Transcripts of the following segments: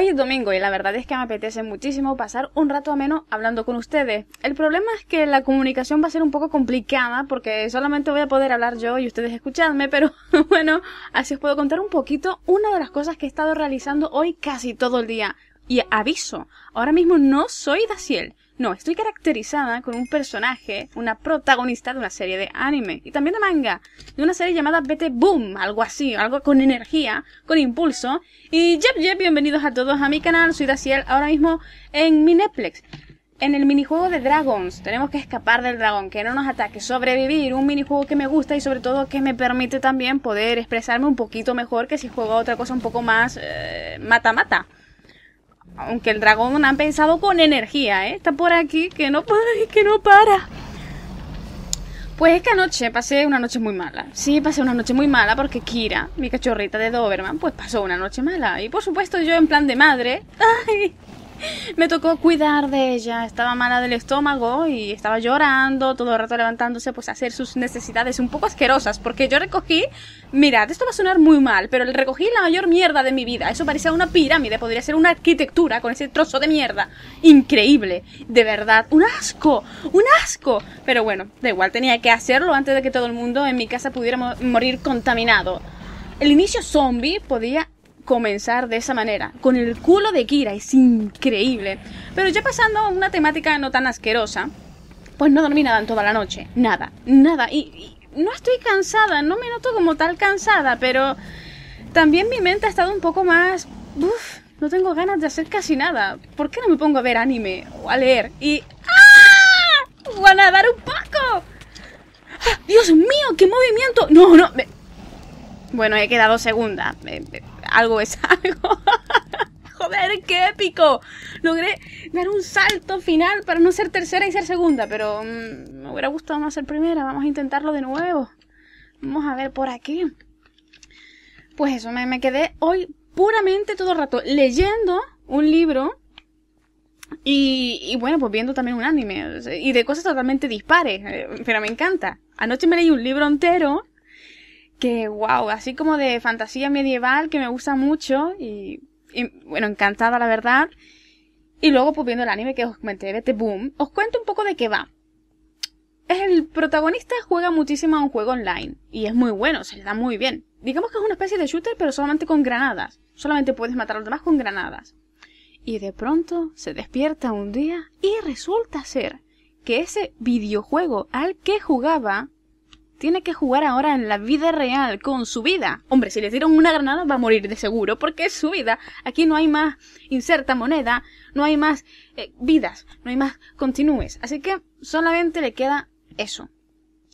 Hoy es domingo y la verdad es que me apetece muchísimo pasar un rato ameno hablando con ustedes. El problema es que la comunicación va a ser un poco complicada porque solamente voy a poder hablar yo y ustedes escuchadme, pero bueno, así os puedo contar un poquito una de las cosas que he estado realizando hoy casi todo el día. Y aviso, ahora mismo no soy Daciel, no, estoy caracterizada con un personaje, una protagonista de una serie de anime y también de manga, de una serie llamada bt Boom, algo así, algo con energía, con impulso. Y yep, yep, bienvenidos a todos a mi canal, soy Daciel, ahora mismo en mi Netflix. En el minijuego de Dragons, tenemos que escapar del dragón, que no nos ataque, sobrevivir, un minijuego que me gusta y sobre todo que me permite también poder expresarme un poquito mejor que si juego a otra cosa un poco más eh, mata-mata. Aunque el dragón han pensado con energía, ¿eh? Está por aquí, que no para, que no para. Pues esta noche pasé una noche muy mala. Sí, pasé una noche muy mala porque Kira, mi cachorrita de Doberman, pues pasó una noche mala. Y por supuesto yo en plan de madre. ¡Ay! me tocó cuidar de ella. Estaba mala del estómago y estaba llorando, todo el rato levantándose, pues a hacer sus necesidades un poco asquerosas. Porque yo recogí, mirad, esto va a sonar muy mal, pero recogí la mayor mierda de mi vida. Eso parecía una pirámide, podría ser una arquitectura con ese trozo de mierda. Increíble, de verdad, un asco, un asco. Pero bueno, da igual, tenía que hacerlo antes de que todo el mundo en mi casa pudiera morir contaminado. El inicio zombie podía comenzar de esa manera, con el culo de Kira, es increíble. Pero ya pasando a una temática no tan asquerosa, pues no dormí nada en toda la noche, nada, nada, y, no estoy cansada, no me noto como tal cansada, pero también mi mente ha estado un poco más... Uf, no tengo ganas de hacer casi nada. ¿Por qué no me pongo a ver anime o a leer? Y... ¡Ah! ¡O a nadar un poco! ¡Ah, ¡Dios mío! ¡Qué movimiento! No, no. Bueno, he quedado segunda algo es algo. Joder, qué épico. Logré dar un salto final para no ser tercera y ser segunda, pero mm, me hubiera gustado no ser primera. Vamos a intentarlo de nuevo. Vamos a ver por aquí. Pues eso, me, quedé hoy puramente todo el rato leyendo un libro y, y, bueno, pues viendo también un anime y de cosas totalmente dispares, eh, pero me encanta. Anoche me leí un libro entero que wow, así como de fantasía medieval que me gusta mucho y, bueno, encantada la verdad. Y luego pues viendo el anime que os comenté, este Boom, os cuento un poco de qué va. El protagonista juega muchísimo a un juego online y es muy bueno, se le da muy bien. Digamos que es una especie de shooter pero solamente con granadas. Solamente puedes matar a los demás con granadas. Y de pronto se despierta un día y resulta ser que ese videojuego al que jugaba tiene que jugar ahora en la vida real, con su vida. Hombre, si le dieron una granada va a morir de seguro, porque es su vida. Aquí no hay más inserta moneda, no hay más eh, vidas, no hay más continúes. Así que solamente le queda eso.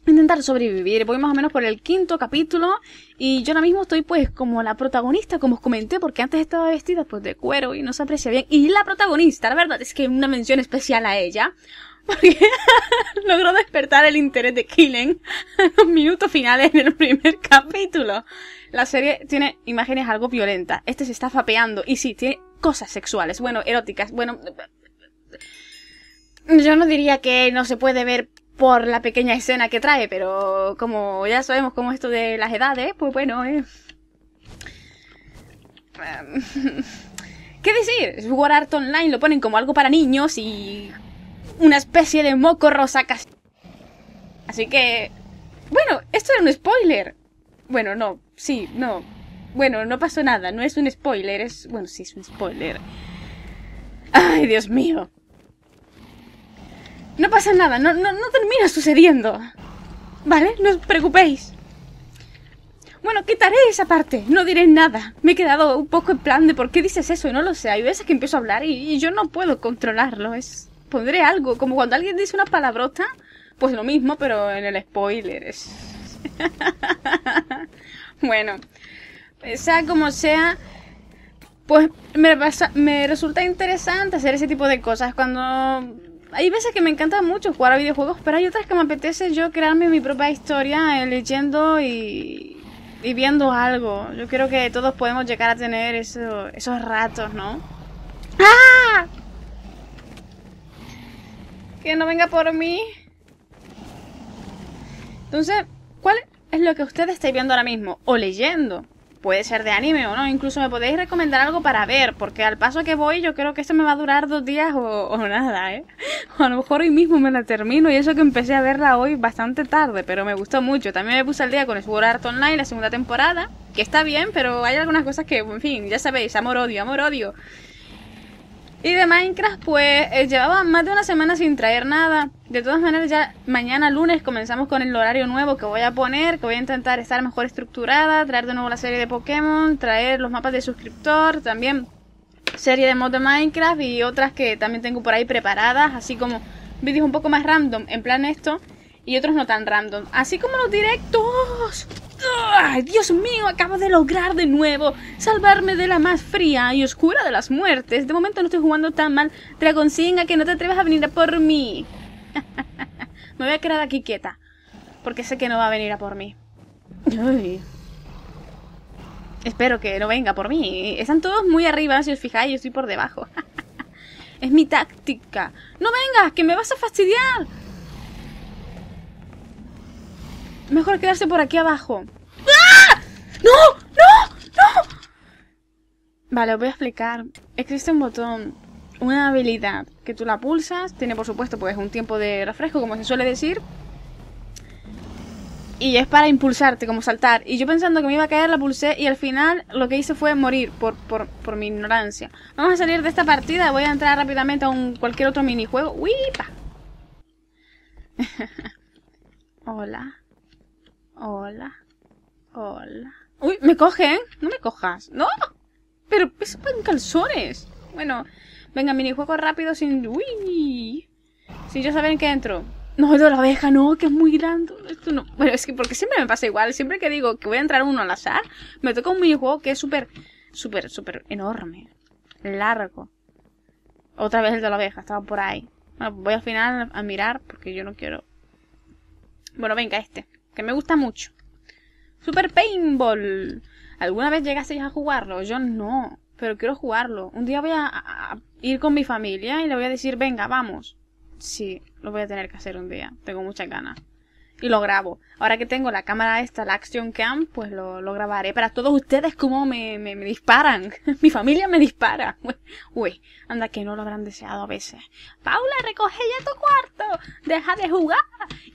Intentar sobrevivir. Voy más o menos por el quinto capítulo y yo ahora mismo estoy pues como la protagonista, como os comenté, porque antes estaba vestida pues de cuero y no se aprecia bien. Y la protagonista, la verdad es que una mención especial a ella porque logró despertar el interés de Killen en los minutos finales del primer capítulo. La serie tiene imágenes algo violentas. Este se está fapeando. Y sí, tiene cosas sexuales, bueno, eróticas, bueno... Yo no diría que no se puede ver por la pequeña escena que trae, pero como ya sabemos cómo esto de las edades, pues bueno, eh... Em, ¿Qué decir? War Art Online lo ponen como algo para niños y una especie de moco rosa casi. Así que... Bueno, esto era un spoiler. Bueno, no, sí, no. Bueno, no pasó nada, no es un spoiler, es... Bueno, sí, es un spoiler. Ay, Dios mío. No pasa nada, no, termina sucediendo. ¿Vale? No os preocupéis. Bueno, quitaré esa parte, no diré nada. Me he quedado un poco en plan de por qué dices eso y no lo sé. Hay veces que empiezo a hablar y yo no puedo controlarlo, es pondré algo. Como cuando alguien dice una palabrota, pues lo mismo, pero en el spoiler. bueno, sea como sea, pues me, me resulta interesante hacer ese tipo de cosas cuando hay veces que me encanta mucho jugar a videojuegos, pero hay otras que me apetece yo crearme mi propia historia eh, leyendo y, viendo algo. Yo creo que todos podemos llegar a tener esos ratos, ¿no? ¡Ah! que no venga por mí. Entonces, ¿cuál es lo que ustedes estáis viendo ahora mismo? O leyendo. Puede ser de anime o no. Incluso me podéis recomendar algo para ver, porque al paso que voy yo creo que esto me va a durar dos días o, nada, ¿eh? O a lo mejor hoy mismo me la termino y eso que empecé a verla hoy bastante tarde, pero me gustó mucho. También me puse al día con Sword Art Online, la segunda temporada, que está bien, pero hay algunas cosas que, en fin, ya sabéis, amor-odio, amor-odio. Y de Minecraft, pues eh, llevaba más de una semana sin traer nada. De todas maneras, ya mañana lunes comenzamos con el horario nuevo que voy a poner, que voy a intentar estar mejor estructurada, traer de nuevo la serie de Pokémon, traer los mapas de suscriptor, también serie de mods de Minecraft y otras que también tengo por ahí preparadas, así como vídeos un poco más random, en plan esto y otros no tan random. Así como los directos. ¡Ay, Dios mío! Acabo de lograr de nuevo salvarme de la más fría y oscura de las muertes. De momento no estoy jugando tan mal. a que no te atrevas a venir a por mí. Me voy a quedar aquí quieta. Porque sé que no va a venir a por mí. Espero que no venga por mí. Están todos muy arriba, si os fijáis, yo estoy por debajo. es mi táctica. ¡No vengas, que me vas a fastidiar! Mejor quedarse por aquí abajo. ¡Ah! ¡No! ¡No! ¡No! Vale, os voy a explicar. Existe un botón, una habilidad, que tú la pulsas. Tiene, por supuesto, pues un tiempo de refresco, como se suele decir. Y es para impulsarte, como saltar. Y yo pensando que me iba a caer, la pulsé. Y al final lo que hice fue morir por, mi ignorancia. Vamos a salir de esta partida. Voy a entrar rápidamente a un, cualquier otro minijuego. ¡Uy! Hola. Hola. Hola. Uy, me cogen. No me cojas. No. Pero eso en calzones. Bueno, venga, minijuego rápido sin... Uy. Si yo saben que entro. No, el de la abeja no, que es muy grande. Esto no. Bueno, es que porque siempre me pasa igual. Siempre que digo que voy a entrar uno al azar, me toca un minijuego que es súper, súper, súper enorme. Largo. Otra vez el de la abeja estaba por ahí. voy al final a mirar porque yo no quiero. Bueno, venga, este que me gusta mucho. Super Paintball. ¿Alguna vez llegasteis a jugarlo? Yo no, pero quiero jugarlo. Un día voy a, ir con mi familia y le voy a decir, venga, vamos. Sí, lo voy a tener que hacer un día. Tengo muchas ganas y lo grabo. Ahora que tengo la cámara esta, la Action Cam, pues lo, grabaré para todos ustedes Como me, me, disparan. Mi familia me dispara. Uy, anda que no lo habrán deseado a veces. Paula, recoge ya tu cuarto. Deja de jugar.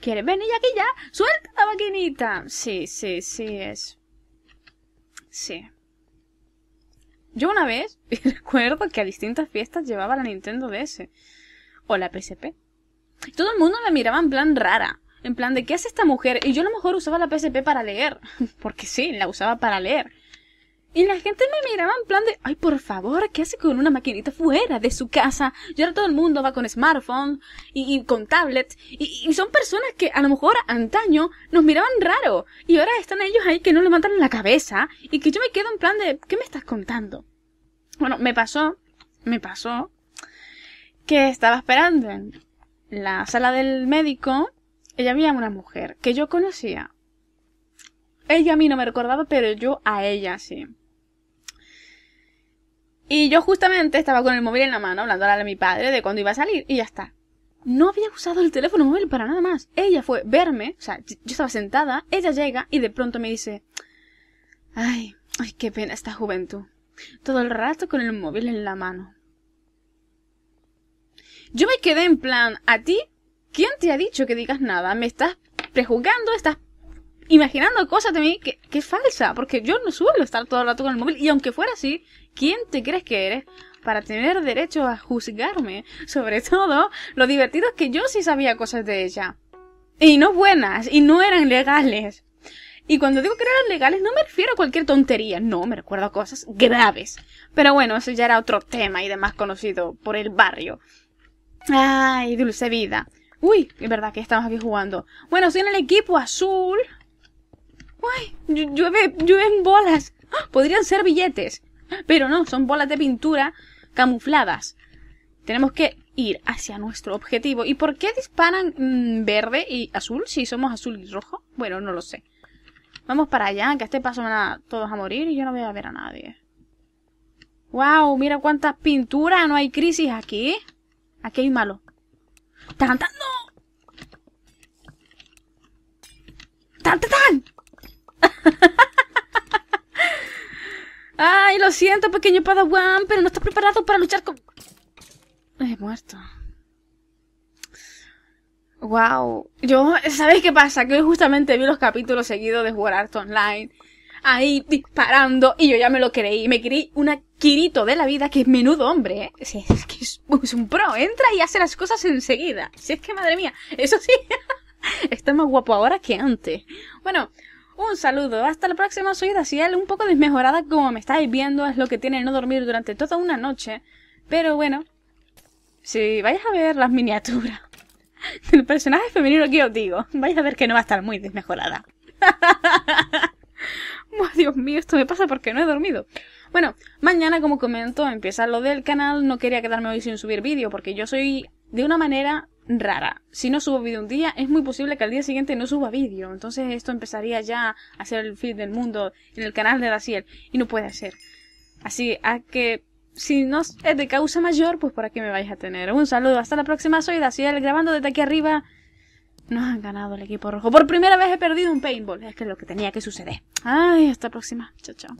¿Quieres venir aquí ya? Suelta la maquinita. Sí, sí, sí es. Sí. Yo una vez recuerdo que a distintas fiestas llevaba la Nintendo DS o la PSP. Todo el mundo me miraba en plan rara. En plan, ¿de qué hace esta mujer? Y yo a lo mejor usaba la PSP para leer. Porque sí, la usaba para leer. Y la gente me miraba en plan de, ay, por favor, ¿qué hace con una maquinita fuera de su casa? Y ahora todo el mundo va con smartphone y, con tablet. Y, y, son personas que a lo mejor antaño nos miraban raro. Y ahora están ellos ahí que no levantan la cabeza. Y que yo me quedo en plan de, ¿qué me estás contando? Bueno, me pasó, me pasó, que estaba esperando en la sala del médico ella a una mujer que yo conocía. Ella a mí no me recordaba, pero yo a ella sí. Y yo justamente estaba con el móvil en la mano hablando a mi padre de cuándo iba a salir y ya está. No había usado el teléfono móvil para nada más. Ella fue verme, o sea, yo estaba sentada, ella llega y de pronto me dice, ay, ay, qué pena esta juventud. Todo el rato con el móvil en la mano. Yo me quedé en plan, ¿a ti ¿Quién te ha dicho que digas nada? Me estás prejuzgando, estás imaginando cosas de mí que, falsa, porque yo no suelo estar todo el rato con el móvil, y aunque fuera así, ¿quién te crees que eres para tener derecho a juzgarme? Sobre todo, lo divertido es que yo sí sabía cosas de ella. Y no buenas, y no eran legales. Y cuando digo que eran legales, no me refiero a cualquier tontería, no, me recuerdo a cosas graves. Pero bueno, eso ya era otro tema y demás conocido por el barrio. Ay, dulce vida. Uy, es verdad que estamos aquí jugando. Bueno, soy en el equipo azul. Uy, llueve, llueven bolas. ¡Ah! Podrían ser billetes. Pero no, son bolas de pintura camufladas. Tenemos que ir hacia nuestro objetivo. ¿Y por qué disparan mm, verde y azul si somos azul y rojo? Bueno, no lo sé. Vamos para allá, que a este paso van a todos a morir y yo no voy a ver a nadie. ¡Wow! Mira cuántas pinturas, no hay crisis aquí. Aquí hay malo. ¡Tan, tan ¡Tan, tan, tan! Ay, lo siento, pequeño Padawan, pero no estás preparado para luchar con... He muerto. Wow. Yo, ¿sabéis qué pasa? Que hoy justamente vi los capítulos seguidos de jugar Art Online. Ahí disparando. Y yo ya me lo creí. Me creí un Kirito de la vida, que es menudo hombre, ¿eh? Es, que es un pro. Entra y hace las cosas enseguida. Si es que, madre mía, eso sí. Está más guapo ahora que antes. Bueno, un saludo. Hasta la próxima. Soy Daciel, un poco desmejorada como me estáis viendo. Es lo que tiene no dormir durante toda una noche. Pero bueno, si vais a ver las miniaturas el personaje femenino que os digo, vais a ver que no va a estar muy desmejorada. oh, Dios mío, esto me pasa porque no he dormido. Bueno, mañana, como comento, empieza lo del canal. No quería quedarme hoy sin subir vídeo porque yo soy de una manera rara. Si no subo vídeo un día, es muy posible que al día siguiente no suba vídeo. Entonces esto empezaría ya a ser el fin del mundo en el canal de Daciel. Y no puede ser. Así a que si no es de causa mayor, pues por aquí me vais a tener. Un saludo, hasta la próxima. Soy Daciel, grabando desde aquí arriba. Nos han ganado el equipo rojo. Por primera vez he perdido un paintball. Es que es lo que tenía que suceder. Ay, hasta la próxima. Chao, chao.